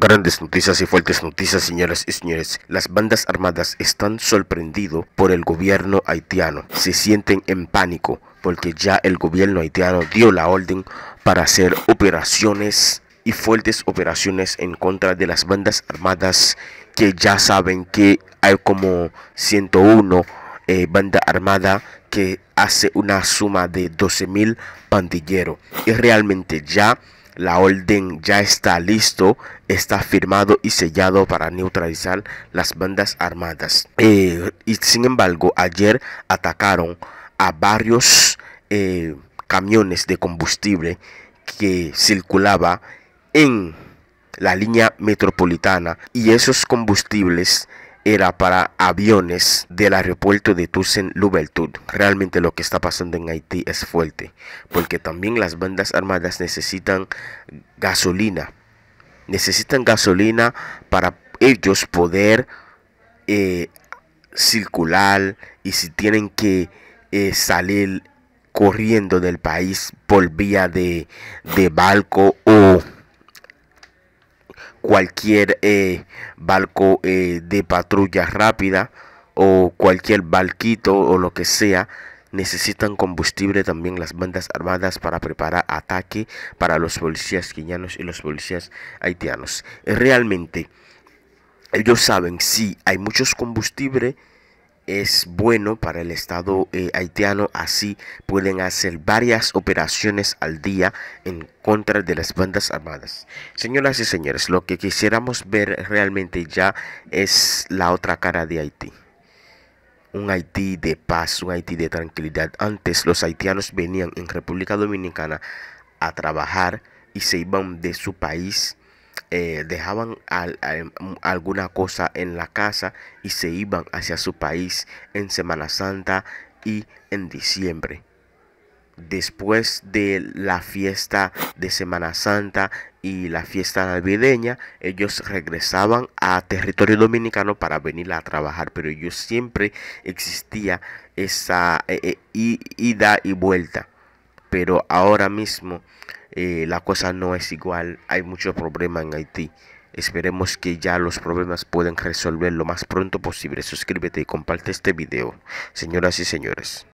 Grandes noticias y fuertes noticias, señoras y señores. Las bandas armadas están sorprendidos por el gobierno haitiano. Se sienten en pánico porque ya el gobierno haitiano dio la orden para hacer operaciones y fuertes operaciones en contra de las bandas armadas que ya saben que hay como 101 eh, banda armada que hace una suma de 12 mil pandilleros. Y realmente ya la orden ya está listo, está firmado y sellado para neutralizar las bandas armadas. Eh, y sin embargo, ayer atacaron a varios eh, camiones de combustible que circulaba en la línea metropolitana y esos combustibles era para aviones del aeropuerto de Tucson-Lubertud. Realmente lo que está pasando en Haití es fuerte, porque también las bandas armadas necesitan gasolina. Necesitan gasolina para ellos poder eh, circular y si tienen que eh, salir corriendo del país por vía de, de barco o cualquier eh, barco eh, de patrulla rápida o cualquier Balquito o lo que sea necesitan combustible también las bandas armadas para preparar ataque para los policías guineanos y los policías haitianos. Realmente, ellos saben, si hay muchos combustibles es bueno para el Estado eh, haitiano, así pueden hacer varias operaciones al día en contra de las bandas armadas. Señoras y señores, lo que quisiéramos ver realmente ya es la otra cara de Haití un Haití de paz, un Haití de tranquilidad. Antes los haitianos venían en República Dominicana a trabajar y se iban de su país eh, dejaban mm, alguna cosa en la casa y se iban hacia su país en Semana Santa y en diciembre. Después de la fiesta de Semana Santa y la fiesta navideña, ellos regresaban a territorio dominicano para venir a trabajar, pero yo siempre existía esa eh, eh, ida y vuelta pero ahora mismo eh, la cosa no es igual, hay mucho problema en Haití. Esperemos que ya los problemas puedan resolver lo más pronto posible. Suscríbete y comparte este video. Señoras y señores.